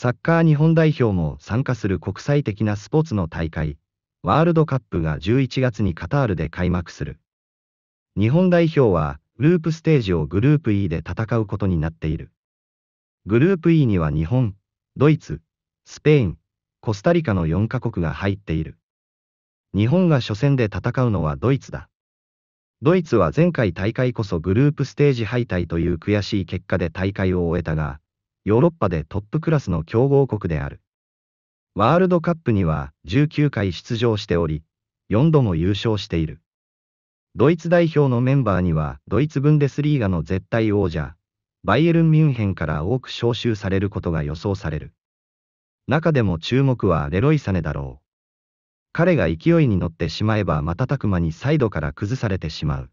サッカー日本代表も参加する国際的なスポーツの大会、ワールドカップが11月にカタールで開幕する。日本代表は、ループステージをグループ E で戦うことになっている。グループ E には日本、ドイツ、スペイン、コスタリカの4カ国が入っている。日本が初戦で戦うのはドイツだ。ドイツは前回大会こそグループステージ敗退という悔しい結果で大会を終えたが、ヨーロッパでトップクラスの強豪国である。ワールドカップには19回出場しており、4度も優勝している。ドイツ代表のメンバーにはドイツブンデスリーガの絶対王者、バイエルン・ミュンヘンから多く招集されることが予想される。中でも注目はレロイ・サネだろう。彼が勢いに乗ってしまえば瞬く間にサイドから崩されてしまう。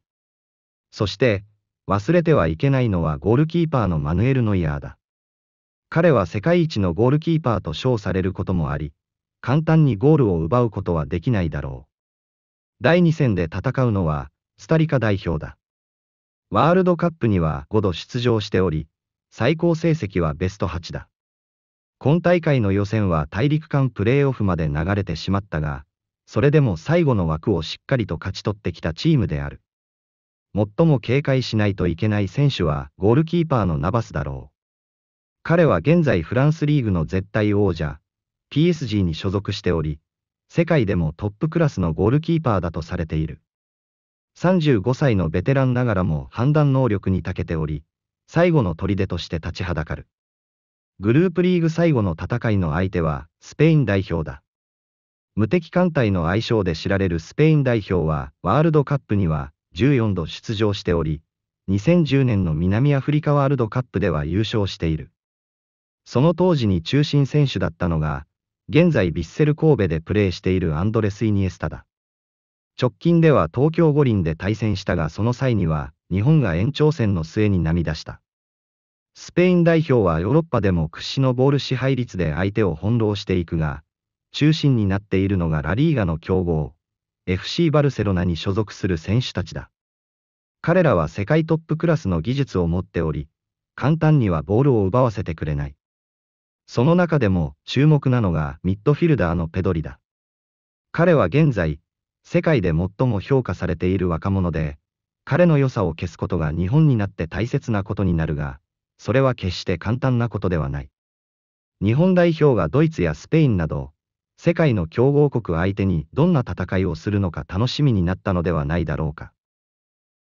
そして、忘れてはいけないのはゴールキーパーのマヌエル・ノイヤーだ。彼は世界一のゴールキーパーと称されることもあり、簡単にゴールを奪うことはできないだろう。第2戦で戦うのは、スタリカ代表だ。ワールドカップには5度出場しており、最高成績はベスト8だ。今大会の予選は大陸間プレーオフまで流れてしまったが、それでも最後の枠をしっかりと勝ち取ってきたチームである。最も警戒しないといけない選手はゴールキーパーのナバスだろう。彼は現在フランスリーグの絶対王者、PSG に所属しており、世界でもトップクラスのゴールキーパーだとされている。35歳のベテランながらも判断能力に長けており、最後の砦として立ちはだかる。グループリーグ最後の戦いの相手はスペイン代表だ。無敵艦隊の愛称で知られるスペイン代表はワールドカップには14度出場しており、2010年の南アフリカワールドカップでは優勝している。その当時に中心選手だったのが、現在ヴィッセル神戸でプレーしているアンドレス・イニエスタだ。直近では東京五輪で対戦したがその際には、日本が延長戦の末に涙した。スペイン代表はヨーロッパでも屈指のボール支配率で相手を翻弄していくが、中心になっているのがラリーガの強豪、FC バルセロナに所属する選手たちだ。彼らは世界トップクラスの技術を持っており、簡単にはボールを奪わせてくれない。その中でも注目なのがミッドフィルダーのペドリだ。彼は現在、世界で最も評価されている若者で、彼の良さを消すことが日本になって大切なことになるが、それは決して簡単なことではない。日本代表がドイツやスペインなど、世界の強豪国相手にどんな戦いをするのか楽しみになったのではないだろうか。